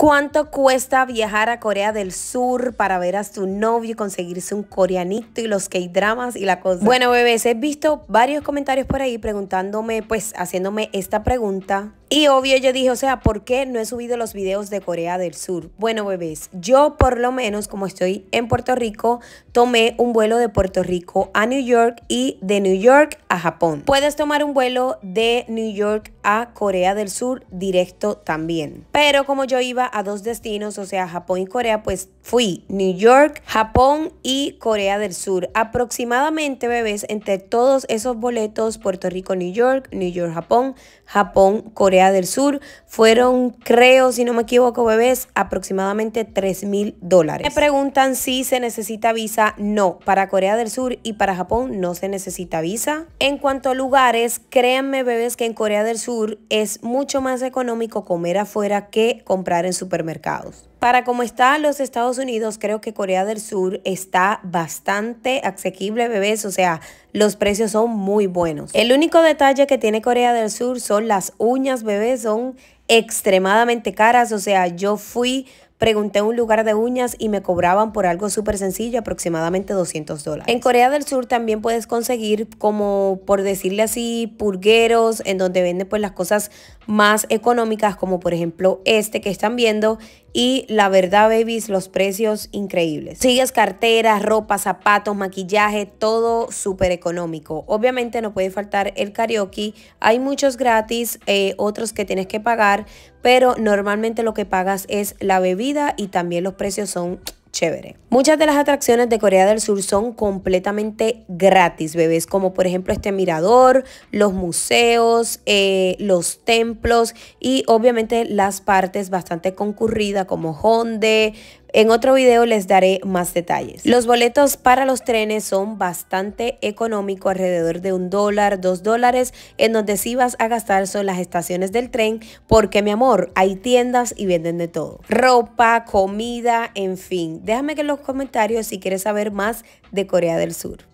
¿Cuánto cuesta viajar a Corea del Sur para ver a tu novio y conseguirse un coreanito y los K-dramas y la cosa? Bueno, bebés, he visto varios comentarios por ahí preguntándome, pues haciéndome esta pregunta y obvio yo dije, o sea, ¿por qué no he subido los videos de Corea del Sur? Bueno, bebés, yo por lo menos como estoy en Puerto Rico, tomé un vuelo de Puerto Rico a New York y de New York a Japón. Puedes tomar un vuelo de New York a Corea del Sur directo también. Pero como yo iba a dos destinos, o sea, Japón y Corea, pues fui New York, Japón y Corea del Sur. Aproximadamente, bebés, entre todos esos boletos, Puerto Rico, New York, New York, Japón, Japón, Corea del Sur. Fueron, creo, si no me equivoco, bebés, aproximadamente 3 mil dólares. Me preguntan si se necesita visa. No, para Corea del Sur y para Japón no se necesita visa. En cuanto a lugares, créanme, bebés, que en Corea del Sur es mucho más económico comer afuera que comprar en supermercados. Para cómo están los Estados Unidos, creo que Corea del Sur está bastante asequible, bebés. O sea, los precios son muy buenos. El único detalle que tiene Corea del Sur son las uñas, bebés. Son extremadamente caras. O sea, yo fui pregunté un lugar de uñas y me cobraban por algo súper sencillo, aproximadamente 200 dólares. En Corea del Sur también puedes conseguir como, por decirle así, purgueros, en donde venden pues las cosas más económicas, como por ejemplo este que están viendo, y la verdad, babies, los precios increíbles. Sigues carteras, ropa, zapatos, maquillaje, todo súper económico. Obviamente no puede faltar el karaoke. Hay muchos gratis, eh, otros que tienes que pagar, pero normalmente lo que pagas es la bebida y también los precios son chévere. Muchas de las atracciones de Corea del Sur son completamente gratis, bebés, como por ejemplo este mirador, los museos, eh, los templos y obviamente las partes bastante concurridas como Honde, en otro video les daré más detalles. Los boletos para los trenes son bastante económicos, alrededor de un dólar, dos dólares, en donde si vas a gastar son las estaciones del tren, porque mi amor, hay tiendas y venden de todo. Ropa, comida, en fin. Déjame que en los comentarios si quieres saber más de Corea del Sur.